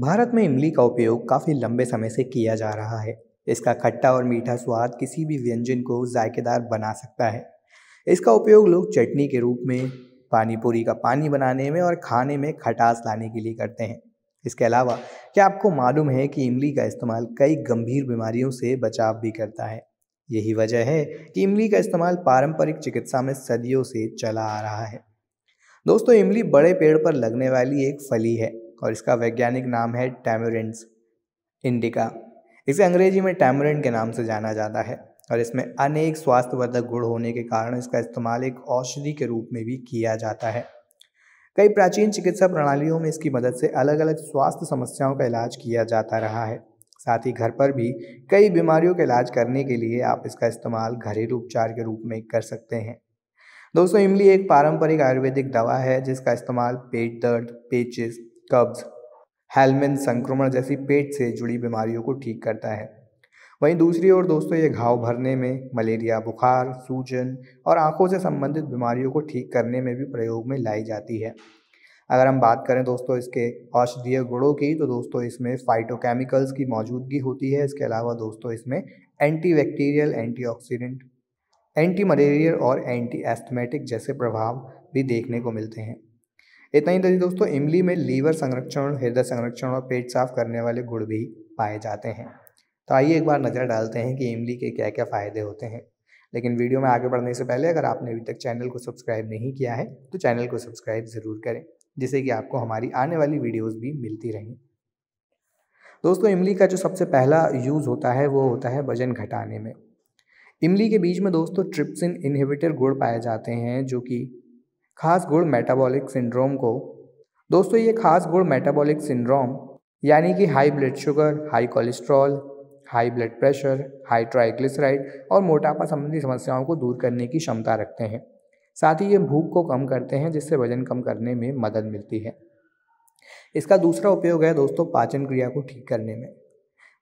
भारत में इमली का उपयोग काफ़ी लंबे समय से किया जा रहा है इसका खट्टा और मीठा स्वाद किसी भी व्यंजन को जायकेदार बना सकता है इसका उपयोग लोग चटनी के रूप में पानीपुरी का पानी बनाने में और खाने में खटास लाने के लिए करते हैं इसके अलावा क्या आपको मालूम है कि इमली का इस्तेमाल कई गंभीर बीमारियों से बचाव भी करता है यही वजह है कि इमली का इस्तेमाल पारंपरिक चिकित्सा में सदियों से चला आ रहा है दोस्तों इमली बड़े पेड़ पर लगने वाली एक फली है और इसका वैज्ञानिक नाम है टैमरेंट्स इंडिका इसे अंग्रेजी में टैमरेंट के नाम से जाना जाता है और इसमें अनेक स्वास्थ्यवर्धक गुण होने के कारण इसका इस्तेमाल एक औषधि के रूप में भी किया जाता है कई प्राचीन चिकित्सा प्रणालियों में इसकी मदद से अलग अलग स्वास्थ्य समस्याओं का इलाज किया जाता रहा है साथ ही घर पर भी कई बीमारियों का इलाज करने के लिए आप इसका इस्तेमाल घरेलू उपचार के रूप में कर सकते हैं दोस्तों इमली एक पारंपरिक आयुर्वेदिक दवा है जिसका इस्तेमाल पेट दर्द पेचिस कब्ज हेलमेन संक्रमण जैसी पेट से जुड़ी बीमारियों को ठीक करता है वहीं दूसरी ओर दोस्तों ये घाव भरने में मलेरिया बुखार सूजन और आंखों से संबंधित बीमारियों को ठीक करने में भी प्रयोग में लाई जाती है अगर हम बात करें दोस्तों इसके औषधीय गुणों की तो दोस्तों इसमें फाइटोकेमिकल्स की मौजूदगी होती है इसके अलावा दोस्तों इसमें एंटी एंटीऑक्सीडेंट एंटी मलेरियल और एंटी एस्थमेटिक जैसे प्रभाव भी देखने को मिलते हैं इतना ही नहीं दोस्तों इमली में लीवर संरक्षण हृदय संरक्षण और पेट साफ करने वाले गुड़ भी पाए जाते हैं तो आइए एक बार नज़र डालते हैं कि इमली के क्या क्या फ़ायदे होते हैं लेकिन वीडियो में आगे बढ़ने से पहले अगर आपने अभी तक चैनल को सब्सक्राइब नहीं किया है तो चैनल को सब्सक्राइब ज़रूर करें जिससे कि आपको हमारी आने वाली वीडियोज़ भी मिलती रहें दोस्तों इमली का जो सबसे पहला यूज़ होता है वो होता है वजन घटाने में इमली के बीच में दोस्तों ट्रिप्सिन इनहिबिटर गुड़ पाए जाते हैं जो कि खास गुण मेटाबॉलिक सिंड्रोम को दोस्तों ये खास गुण मेटाबॉलिक सिंड्रोम यानी कि high blood sugar high cholesterol high blood pressure high triglyceride और मोटापा संबंधी समस्याओं को दूर करने की क्षमता रखते हैं साथ ही ये भूख को कम करते हैं जिससे वजन कम करने में मदद मिलती है इसका दूसरा उपयोग है दोस्तों पाचन क्रिया को ठीक करने में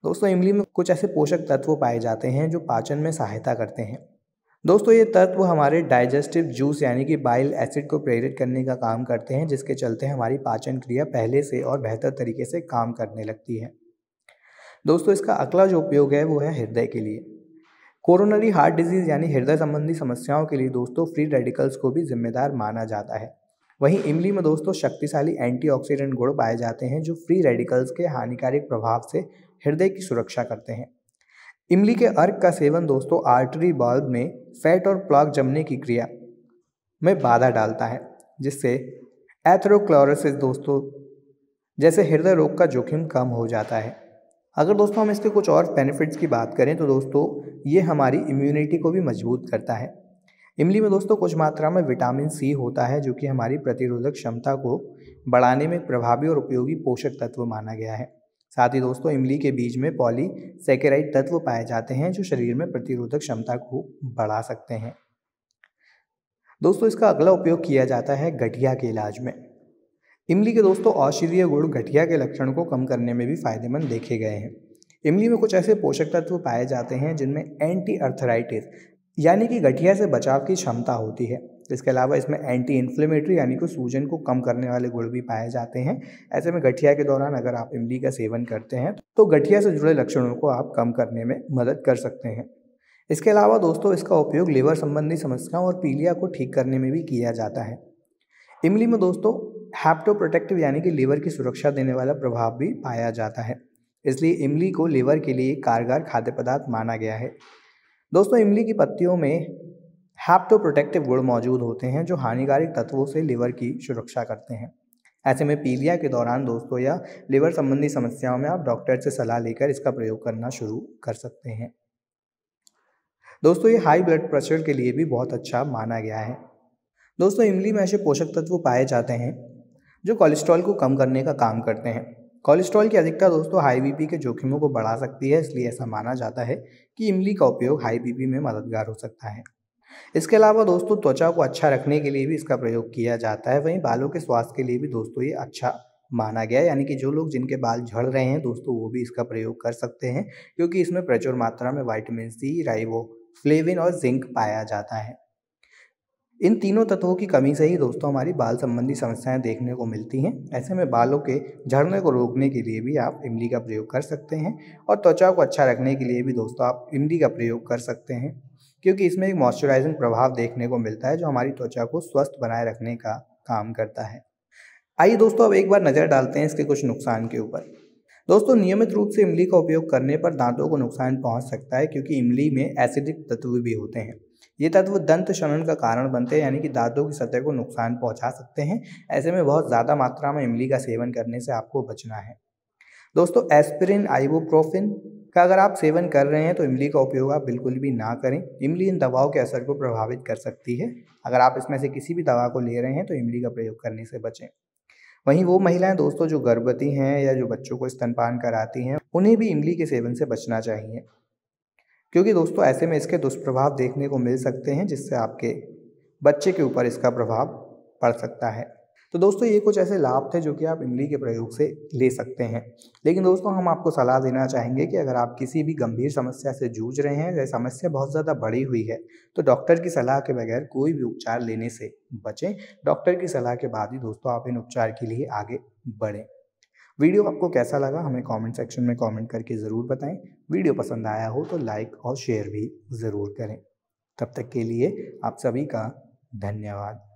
दोस्तों इमली में कुछ ऐसे पोषक तत्व पाए जाते हैं जो पाचन में सहायता करते हैं दोस्तों ये तत्व हमारे डाइजेस्टिव जूस यानी कि बाइल एसिड को प्रेरित करने का काम करते हैं जिसके चलते हमारी पाचन क्रिया पहले से और बेहतर तरीके से काम करने लगती है दोस्तों इसका अगला जो उपयोग है वो है हृदय के लिए कोरोनरी हार्ट डिजीज़ यानी हृदय संबंधी समस्याओं के लिए दोस्तों फ्री रेडिकल्स को भी जिम्मेदार माना जाता है वहीं इमली में दोस्तों शक्तिशाली एंटीऑक्सीडेंट गुण पाए जाते हैं जो फ्री रेडिकल्स के हानिकारक प्रभाव से हृदय की सुरक्षा करते हैं इमली के अर्क का सेवन दोस्तों आर्टरी बल्ब में फैट और प्लाक जमने की क्रिया में बाधा डालता है जिससे एथ्रोक्लोरोसिस दोस्तों जैसे हृदय रोग का जोखिम कम हो जाता है अगर दोस्तों हम इसके कुछ और बेनिफिट्स की बात करें तो दोस्तों ये हमारी इम्यूनिटी को भी मजबूत करता है इमली में दोस्तों कुछ मात्रा में विटामिन सी होता है जो कि हमारी प्रतिरोधक क्षमता को बढ़ाने में प्रभावी और उपयोगी पोषक तत्व माना गया है साथ ही दोस्तों इमली के बीज में पॉलीसेकेराइड तत्व पाए जाते हैं जो शरीर में प्रतिरोधक क्षमता को बढ़ा सकते हैं दोस्तों इसका अगला उपयोग किया जाता है गठिया के इलाज में इमली के दोस्तों औषधीय गुण गठिया के लक्षण को कम करने में भी फायदेमंद देखे गए हैं इमली में कुछ ऐसे पोषक तत्व पाए जाते हैं जिनमें एंटी अर्थराइटिस यानी कि गठिया से बचाव की क्षमता होती है इसके अलावा इसमें एंटी इन्फ्लेमेटरी यानी कि सूजन को कम करने वाले गुण भी पाए जाते हैं ऐसे में गठिया के दौरान अगर आप इमली का सेवन करते हैं तो गठिया से जुड़े लक्षणों को आप कम करने में मदद कर सकते हैं इसके अलावा दोस्तों इसका उपयोग लीवर संबंधी समस्याओं और पीलिया को ठीक करने में भी किया जाता है इमली में दोस्तों हैप्टोप्रोटेक्टिव यानी कि लीवर की सुरक्षा देने वाला प्रभाव भी पाया जाता है इसलिए इमली को लीवर के लिए कारगर खाद्य पदार्थ माना गया है दोस्तों इमली की पत्तियों में हैप्टोप्रोटेक्टिव गुण मौजूद होते हैं जो हानिकारक तत्वों से लिवर की सुरक्षा करते हैं ऐसे में पीलिया के दौरान दोस्तों या लिवर संबंधी समस्याओं में आप डॉक्टर से सलाह लेकर इसका प्रयोग करना शुरू कर सकते हैं दोस्तों ये हाई ब्लड प्रेशर के लिए भी बहुत अच्छा माना गया है दोस्तों इमली में ऐसे पोषक तत्व पाए जाते हैं जो कोलेस्ट्रॉल को कम करने का काम करते हैं कोलेस्ट्रॉल की अधिकता दोस्तों हाई बीपी के जोखिमों को बढ़ा सकती है इसलिए ऐसा माना जाता है कि इमली का उपयोग हाई बीपी में मददगार हो सकता है इसके अलावा दोस्तों त्वचा को अच्छा रखने के लिए भी इसका प्रयोग किया जाता है वहीं बालों के स्वास्थ्य के लिए भी दोस्तों ये अच्छा माना गया यानी कि जो लोग जिनके बाल झड़ रहे हैं दोस्तों वो भी इसका प्रयोग कर सकते हैं क्योंकि इसमें प्रचुर मात्रा में वाइटमिन सी राइवो फ्लेविन और जिंक पाया जाता है इन तीनों तत्वों की कमी से ही दोस्तों हमारी बाल संबंधी समस्याएं देखने को मिलती हैं ऐसे में बालों के झड़ने को रोकने के लिए भी आप इमली का प्रयोग कर सकते हैं और त्वचा को अच्छा रखने के लिए भी दोस्तों आप इमली का प्रयोग कर सकते हैं क्योंकि इसमें एक मॉइस्चराइजिंग प्रभाव देखने को मिलता है जो हमारी त्वचा को स्वस्थ बनाए रखने का काम करता है आइए दोस्तों अब एक बार नज़र डालते हैं इसके कुछ नुकसान के ऊपर दोस्तों नियमित रूप से इमली का उपयोग करने पर दांतों को नुकसान पहुंच सकता है क्योंकि इमली में एसिडिक तत्व भी होते हैं ये तत्व दंत शनन का कारण बनते हैं यानी कि दांतों की सतह को नुकसान पहुंचा सकते हैं ऐसे में बहुत ज़्यादा मात्रा में इमली का सेवन करने से आपको बचना है दोस्तों एस्पिरिन आइबोप्रोफिन का अगर आप सेवन कर रहे हैं तो इमली का उपयोग आप बिल्कुल भी ना करें इमली इन दवाओं के असर को प्रभावित कर सकती है अगर आप इसमें से किसी भी दवा को ले रहे हैं तो इमली का प्रयोग करने से बचें वहीं वो महिलाएं दोस्तों जो गर्भवती हैं या जो बच्चों को स्तनपान कराती हैं उन्हें भी इमली के सेवन से बचना चाहिए क्योंकि दोस्तों ऐसे में इसके दुष्प्रभाव देखने को मिल सकते हैं जिससे आपके बच्चे के ऊपर इसका प्रभाव पड़ सकता है तो दोस्तों ये कुछ ऐसे लाभ थे जो कि आप इमली के प्रयोग से ले सकते हैं लेकिन दोस्तों हम आपको सलाह देना चाहेंगे कि अगर आप किसी भी गंभीर समस्या से जूझ रहे हैं या समस्या बहुत ज़्यादा बड़ी हुई है तो डॉक्टर की सलाह के बगैर कोई भी उपचार लेने से बचें डॉक्टर की सलाह के बाद ही दोस्तों आप इन उपचार के लिए आगे बढ़ें वीडियो आपको कैसा लगा हमें कमेंट सेक्शन में कमेंट करके ज़रूर बताएं वीडियो पसंद आया हो तो लाइक और शेयर भी ज़रूर करें तब तक के लिए आप सभी का धन्यवाद